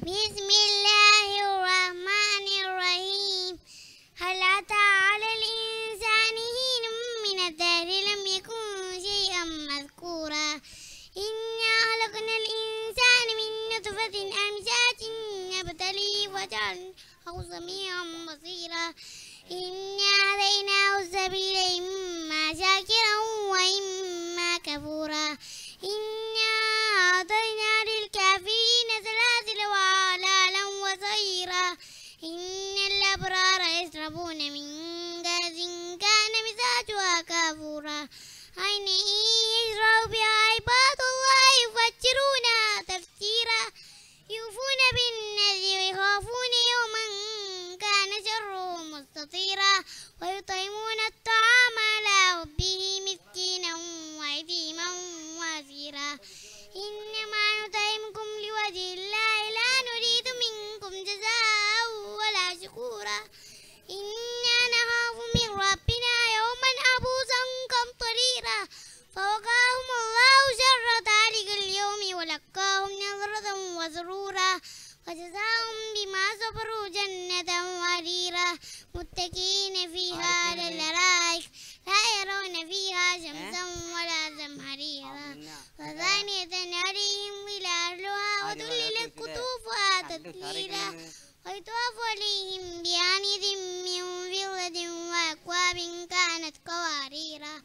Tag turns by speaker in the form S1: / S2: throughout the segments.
S1: بسم الله الرحمن الرحيم هل أتى على الإنسان حين من الدهر لم يكن شيئا مذكورا إنا خلقنا الإنسان من نطفة أمشاج نبتليه وجعلناه سميعا بصيرا إنا الأبرار يشربون من كأس كان مزاجها كافورا عينه يشرب بها عباد الله يفجرونها تفجيرا يوفون بالنذر ويخافون يوما كان شره مستطيرا ويطيرون إنا نخاف من ربنا يوما عبوسا قمطريرا فوقاهم الله شر ذلك اليوم ولقاهم نظرة وسرورا وجزاهم بما صبروا جنة وريرا متكئين فيها على الأرائك لا يرون فيها شمسا ولا زمهريرا وزانية عليهم ظلالها وذللت قطوفها تذليلا ويطاف عليهم بأنذ من فضة وأكواب كانت قواريرا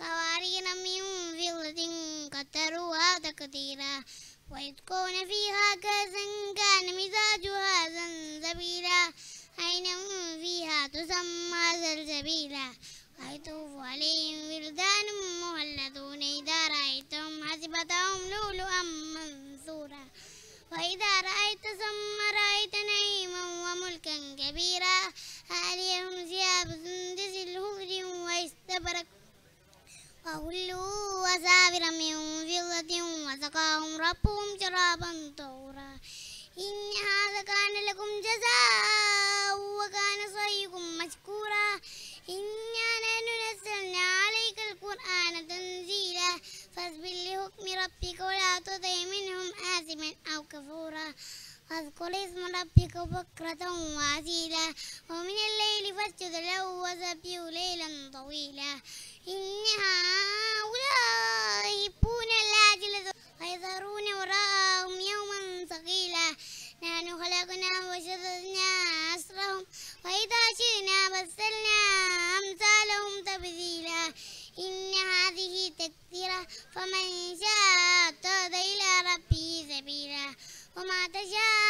S1: قوارير من فضة قدروها تقديرا ويسقون فيها كأسا كان مزاجها زنزبيلا عينا فيها تسمى زلزبيلا ويطوف عليهم ولدان مهلدون إذا رأيتهم حسبتهم لؤلؤا منثورا حلوا أساور من فضة وسقاهم ربهم شرابا طهورا
S2: إن هذا كان لكم جزاء
S1: وكان صيكم مشكورا إنا نحن نزلنا عليك القرآن تنزيلا فاصبر لحكم ربك ولا تطع منهم آثما أو كفورا واذكر اسم ربك بكرة وعزيلا ومن الليل فاسجد له وسبحه ليلا طويلا إن هؤلاء يحبون العاجلة ويذرون وراءهم يوما ثقيلا نحن خلقنا وشددنا أسرهم وإذا شئنا بسلنا أمثالهم تبذيلا إن هذه تكثيرة فمن شاء 嘛，大家。